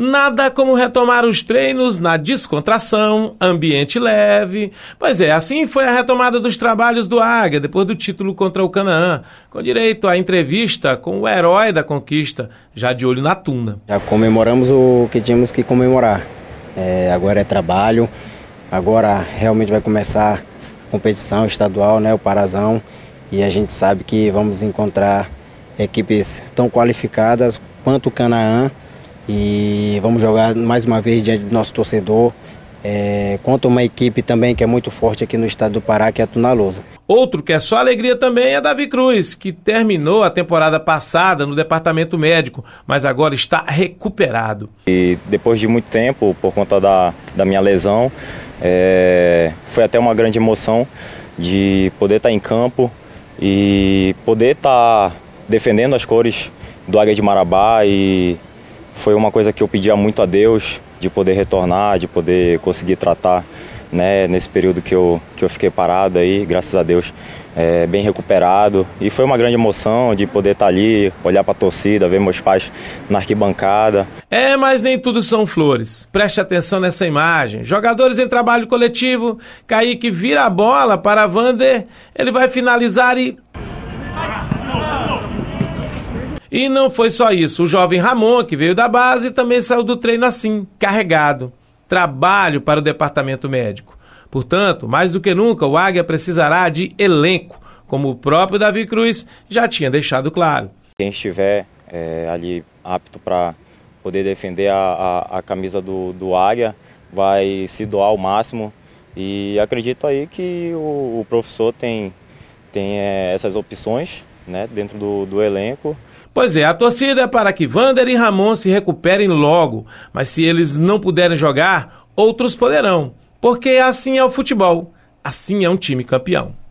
Nada como retomar os treinos na descontração, ambiente leve. Pois é, assim foi a retomada dos trabalhos do Águia depois do título contra o Canaã, com direito à entrevista com o herói da conquista, já de olho na tuna. Já comemoramos o que tínhamos que comemorar. É, agora é trabalho, agora realmente vai começar a competição estadual, né, o Parazão, e a gente sabe que vamos encontrar equipes tão qualificadas quanto o Canaã. E vamos jogar mais uma vez diante do nosso torcedor. É, contra uma equipe também que é muito forte aqui no estado do Pará, que é a Tunalusa. Outro que é só alegria também é Davi Cruz, que terminou a temporada passada no departamento médico, mas agora está recuperado. E depois de muito tempo, por conta da, da minha lesão, é, foi até uma grande emoção de poder estar tá em campo e poder estar tá defendendo as cores do Águia de Marabá e foi uma coisa que eu pedia muito a Deus de poder retornar, de poder conseguir tratar né, nesse período que eu, que eu fiquei parado aí, graças a Deus, é, bem recuperado. E foi uma grande emoção de poder estar ali, olhar para a torcida, ver meus pais na arquibancada. É, mas nem tudo são flores. Preste atenção nessa imagem. Jogadores em trabalho coletivo, Kaique vira a bola para Vander, ele vai finalizar e. E não foi só isso. O jovem Ramon, que veio da base, também saiu do treino assim, carregado. Trabalho para o departamento médico. Portanto, mais do que nunca, o Águia precisará de elenco, como o próprio Davi Cruz já tinha deixado claro. Quem estiver é, ali apto para poder defender a, a, a camisa do, do Águia vai se doar ao máximo. E acredito aí que o, o professor tem, tem é, essas opções né, dentro do, do elenco Pois é, a torcida é para que Vander e Ramon se recuperem logo, mas se eles não puderem jogar, outros poderão, porque assim é o futebol, assim é um time campeão.